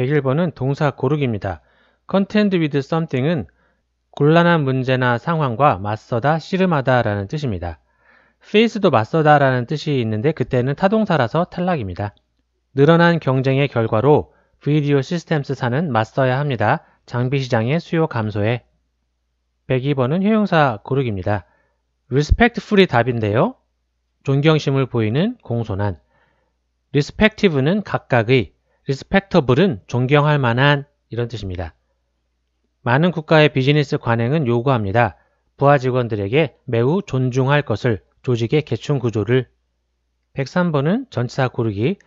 101번은 동사 고르기입니다. contend with something은 곤란한 문제나 상황과 맞서다, 씨름하다 라는 뜻입니다. face도 맞서다 라는 뜻이 있는데 그때는 타동사라서 탈락입니다. 늘어난 경쟁의 결과로 VDO 시스템스사는 맞서야 합니다. 장비시장의 수요 감소에 102번은 효용사 고르기입니다. r e s p e c t f u l l y 답인데요. 존경심을 보이는 공손한 respective는 각각의 리스펙터블은 존경할 만한 이런 뜻입니다. 많은 국가의 비즈니스 관행은 요구합니다. 부하 직원들에게 매우 존중할 것을 조직의 계층 구조를 103번은 전치사 고르기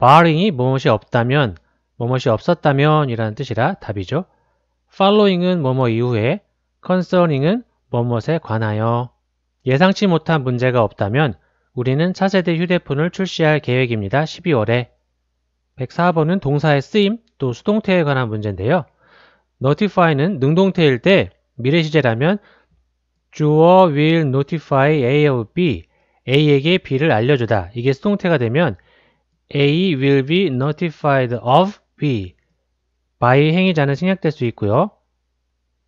barring이 무엇이 없다면 무엇이 없었다면 이라는 뜻이라 답이죠. following은 뭐뭐 이후에 concerning은 뭐뭇에 관하여 예상치 못한 문제가 없다면 우리는 차세대 휴대폰을 출시할 계획입니다. 12월에 104번은 동사의 쓰임 또 수동태에 관한 문제인데요. notify는 능동태일 때 미래시제라면 주어 will notify A of B A에게 B를 알려주다. 이게 수동태가 되면 A will be notified of B by 행위자는 생략될 수 있고요.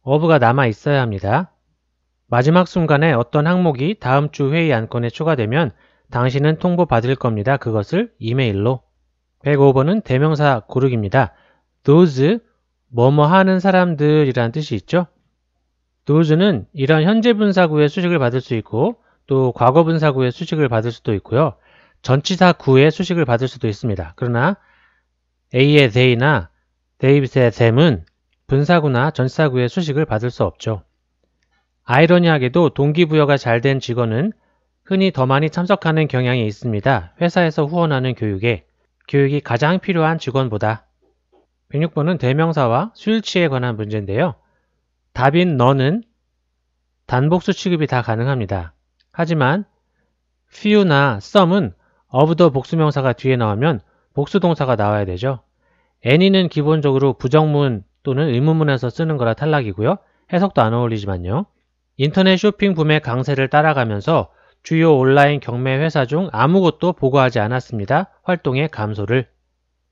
of가 남아 있어야 합니다. 마지막 순간에 어떤 항목이 다음 주 회의 안건에 추가되면 당신은 통보받을 겁니다. 그것을 이메일로 105번은 대명사 고르기입니다. those, 뭐뭐 하는 사람들이라는 뜻이 있죠. those는 이런 현재 분사구의 수식을 받을 수 있고 또 과거 분사구의 수식을 받을 수도 있고요. 전치사 구의 수식을 받을 수도 있습니다. 그러나 A의 they나 데이빗의 them은 분사구나 전치사구의 수식을 받을 수 없죠. 아이러니하게도 동기부여가 잘 된 직원은 흔히 더 많이 참석하는 경향이 있습니다. 회사에서 후원하는 교육에 교육이 가장 필요한 직원보다 106번은 대명사와 수일치에 관한 문제인데요. 답인 너는 단복수 취급이 다 가능합니다. 하지만 few나 some은 of the 복수명사가 뒤에 나오면 복수동사가 나와야 되죠. any는 기본적으로 부정문 또는 의문문에서 쓰는 거라 탈락이고요. 해석도 안 어울리지만요. 인터넷 쇼핑 붐의 강세를 따라가면서 주요 온라인 경매 회사 중 아무것도 보고하지 않았습니다. 활동의 감소를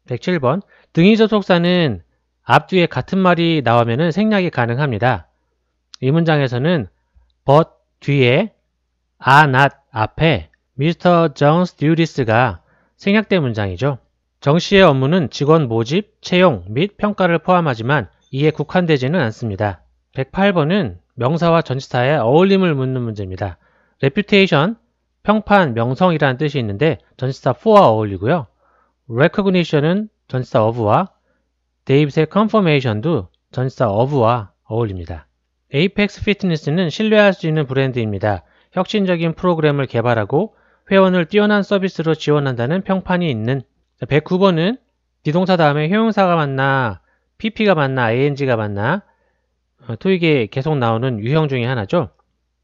107번 등위 접속사는 앞뒤에 같은 말이 나오면 생략이 가능합니다. 이 문장에서는 but 뒤에 are not 앞에 Mr. John Studis가 생략된 문장이죠. 정 씨의 업무는 직원 모집, 채용 및 평가를 포함하지만 이에 국한되지는 않습니다. 108번은 명사와 전치사의 어울림을 묻는 문제입니다. reputation, 평판, 명성이라는 뜻이 있는데 전치사 for와 어울리고요. recognition은 전치사 of와 데이빗의 confirmation도 전치사 of와 어울립니다. Apex Fitness는 신뢰할 수 있는 브랜드입니다. 혁신적인 프로그램을 개발하고 회원을 뛰어난 서비스로 지원한다는 평판이 있는 109번은 비동사 다음에 효용사가 만나 PP가 만나 ING가 만나 토익에 어, 계속 나오는 유형 중의 하나죠.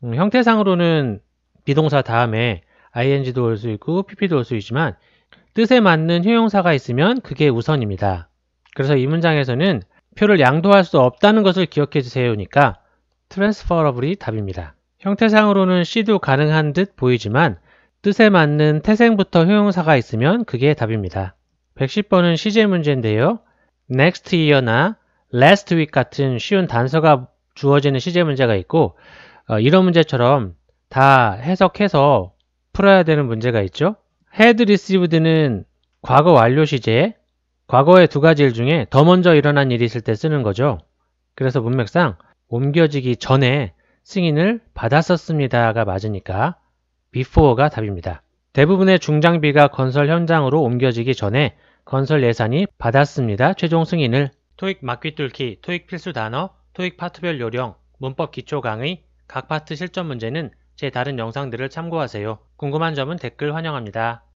음, 형태상으로는 비동사 다음에 ing도 올 수 있고 pp도 올 수 있지만 뜻에 맞는 효용사가 있으면 그게 우선입니다. 그래서 이 문장에서는 표를 양도할 수 없다는 것을 기억해 주세요니까 transferable이 답입니다. 형태상으로는 C도 가능한 듯 보이지만 뜻에 맞는 태생부터 효용사가 있으면 그게 답입니다. 110번은 시제 문제인데요. next year나 last week 같은 쉬운 단서가 주어지는 시제 문제가 있고 어, 이런 문제처럼 다 해석해서 풀어야 되는 문제가 있죠. 헤드 리시브드는 과거 완료 시제 과거의 두 가지 일 중에 더 먼저 일어난 일이 있을 때 쓰는 거죠. 그래서 문맥상 옮겨지기 전에 승인을 받았었습니다가 맞으니까 before가 답입니다. 대부분의 중장비가 건설 현장으로 옮겨지기 전에 건설 예산이 받았습니다. 최종 승인을 토익 막귀 뚫기, 토익 필수 단어, 토익 파트별 요령, 문법 기초 강의, 각 파트 실전 문제는 제 다른 영상들을 참고하세요. 궁금한 점은 댓글 환영합니다.